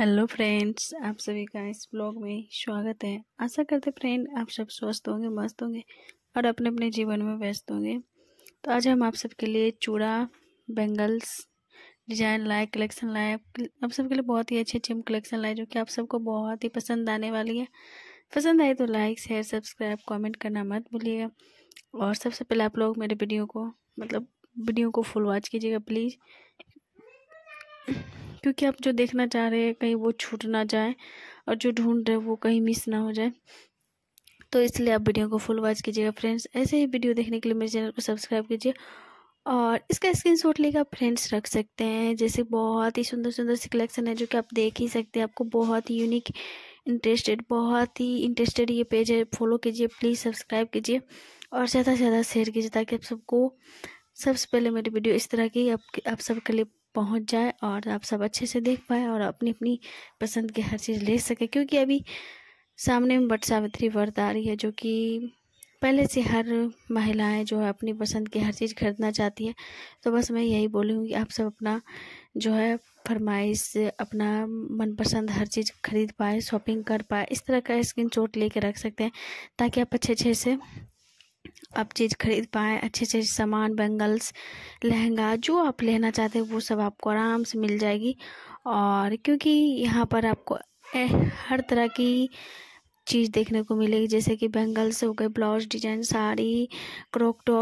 hello friends आप सभी का इस ब्लॉग में स्वागत है आशा करते फ्रेंड आप सब स्वस्थ होंगे मस्त होंगे और अपने अपने जीवन में व्यस्त होंगे तो आज हम आप सबके लिए चूड़ा बेंगल्स डिजाइन लाए कलेक्शन लाए आप सबके लिए बहुत ही अच्छे अच्छे हम कलेक्शन लाए जो कि आप सबको बहुत ही पसंद आने वाली है पसंद आए तो लाइक शेयर सब्सक्राइब कॉमेंट करना मत भूलिएगा और सबसे पहले आप लोग मेरे वीडियो को मतलब वीडियो को फुल वॉच कीजिएगा प्लीज़ क्योंकि आप जो देखना चाह रहे हैं कहीं वो छूट ना जाए और जो ढूंढ रहे हैं वो कहीं मिस ना हो जाए तो इसलिए आप वीडियो को फुल वॉच कीजिएगा फ्रेंड्स ऐसे ही वीडियो देखने के लिए मेरे चैनल को सब्सक्राइब कीजिए और इसका स्क्रीन शॉट लेकर आप फ्रेंड्स रख सकते हैं जैसे बहुत ही सुंदर सुंदर सी कलेक्शन है जो कि आप देख ही सकते हैं आपको बहुत ही यूनिक इंटरेस्टेड बहुत ही इंटरेस्टेड ये पेज है फॉलो कीजिए प्लीज़ सब्सक्राइब कीजिए और ज़्यादा से ज़्यादा शेयर कीजिए ताकि आप सबको सबसे पहले मेरी वीडियो इस तरह की आप, आप सबके लिए पहुंच जाए और आप सब अच्छे से देख पाए और अपनी अपनी पसंद की हर चीज़ ले सके क्योंकि अभी सामने में बट सावित्री व्रत आ रही है जो कि पहले से हर महिलाएं जो है अपनी पसंद की हर चीज़ खरीदना चाहती है तो बस मैं यही बोलूँगी आप सब अपना जो है फरमाइश अपना मनपसंद हर चीज़ खरीद पाए शॉपिंग कर पाए इस तरह का स्क्रीन चोट ले कर रख सकते हैं ताकि आप अच्छे अच्छे से आप चीज़ खरीद पाए अच्छे अच्छे सामान बैंगल्स लहंगा जो आप लेना चाहते हैं वो सब आपको आराम से मिल जाएगी और क्योंकि यहाँ पर आपको ए, हर तरह की चीज़ देखने को मिलेगी जैसे कि बैंगल्स हो गए blouse design sari crop top